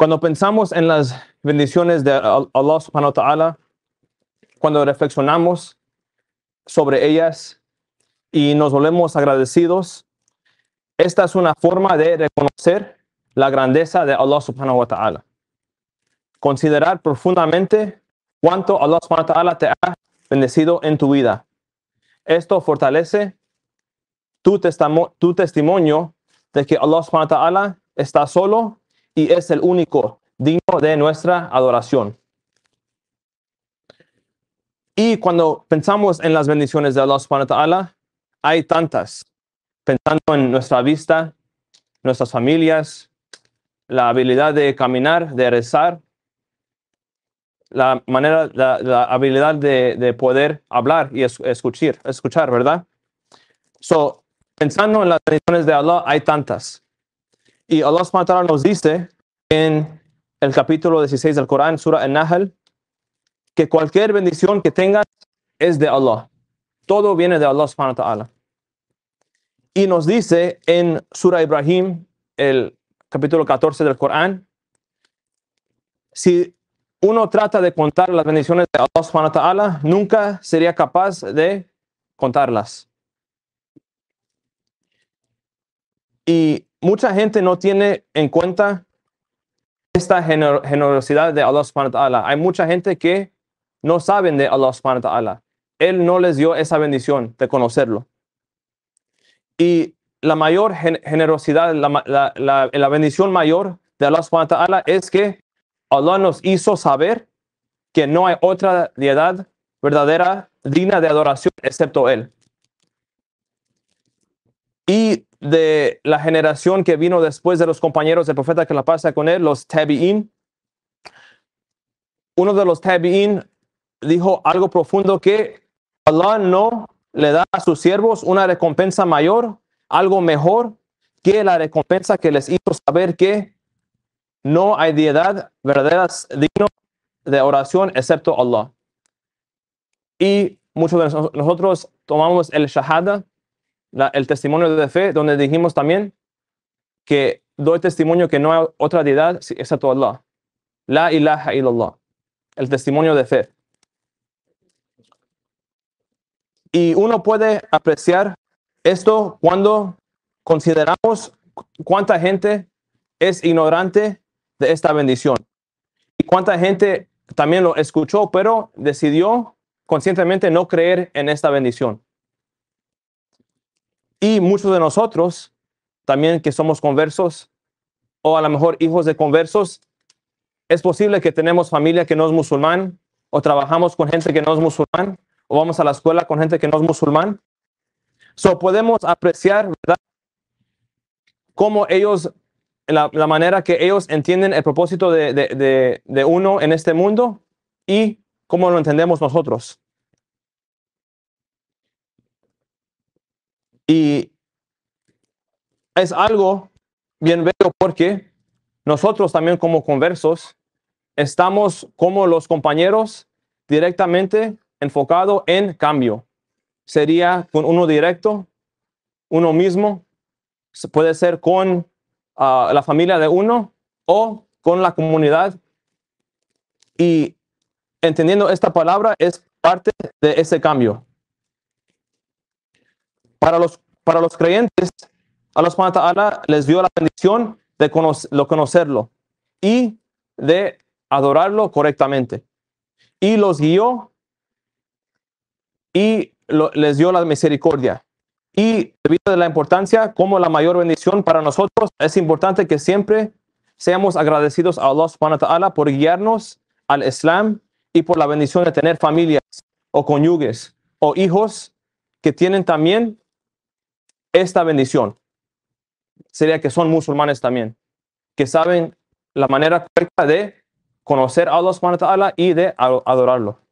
Cuando pensamos en las bendiciones de Allah subhanahu wa ta'ala, cuando reflexionamos sobre ellas y nos volvemos agradecidos, esta es una forma de reconocer la grandeza de Allah subhanahu wa ta'ala. Considerar profundamente cuánto Allah subhanahu wa ta'ala te ha bendecido en tu vida. Esto fortalece tu, testimonio de que Allah subhanahu wa ta'ala está solo y es el único digno de nuestra adoración. Y cuando pensamos en las bendiciones de Allah subhanahu ta'ala, hay tantas. Pensando en nuestra vista, nuestras familias, la habilidad de caminar, de rezar, la manera, la, habilidad de, poder hablar y escuchar, escuchar, ¿verdad? So, pensando en las bendiciones de Allah, hay tantas. Y Allah subhanahu nos dice en el capítulo 16 del Corán, Surah An-Nahl, que cualquier bendición que tengas es de Allah. Todo viene de Allah subhanahu Y nos dice en Surah Ibrahim, el capítulo 14 del Corán, si uno trata de contar las bendiciones de Allah subhanahu nunca sería capaz de contarlas. Y mucha gente no tiene en cuenta esta generosidad de Allah subhanahu Hay mucha gente que no saben de Allah subhanahu ta'ala. Él no les dio esa bendición de conocerlo. Y la mayor generosidad, la, bendición mayor de Allah subhanahu es que Allah nos hizo saber que no hay otra deidad verdadera digna de adoración excepto Él y de la generación que vino después de los compañeros del profeta que la pasa con él, los tabi'in. Uno de los tabi'in dijo algo profundo que Allah no le da a sus siervos una recompensa mayor, algo mejor que la recompensa que les hizo saber que no hay deidad verdadera digno de oración excepto Allah. Y muchos de nosotros tomamos el shahada el testimonio de fe, donde dijimos también que doy testimonio que no hay otra deidad excepto Allah. La ilaha illallah. El testimonio de fe. Y uno puede apreciar esto cuando consideramos cuánta gente es ignorante de esta bendición y cuánta gente también lo escuchó, pero decidió conscientemente no creer en esta bendición. Y muchos de nosotros, también que somos conversos, o a lo mejor hijos de conversos, es posible que tenemos familia que no es musulmán, o trabajamos con gente que no es musulmán, o vamos a la escuela con gente que no es musulmán. So podemos apreciar, ¿verdad? Cómo ellos, la, manera que ellos entienden el propósito de, de uno en este mundo y cómo lo entendemos nosotros. Y es algo bien bello porque nosotros también como conversos estamos como los compañeros directamente enfocado en cambio. Sería con uno directo, uno mismo, puede ser con ah, la familia de uno o con la comunidad. Y entendiendo esta palabra es parte de ese cambio. Para los, para los creyentes, a los les dio la bendición de conocerlo y de adorarlo correctamente. Y los guió y les dio la misericordia. Y debido a la importancia, como la mayor bendición para nosotros, es importante que siempre seamos agradecidos a Allah por guiarnos al Islam y por la bendición de tener familias o cónyuges o hijos que tienen también esta bendición sería que son musulmanes también, que saben la manera correcta de conocer a Allah y de adorarlo.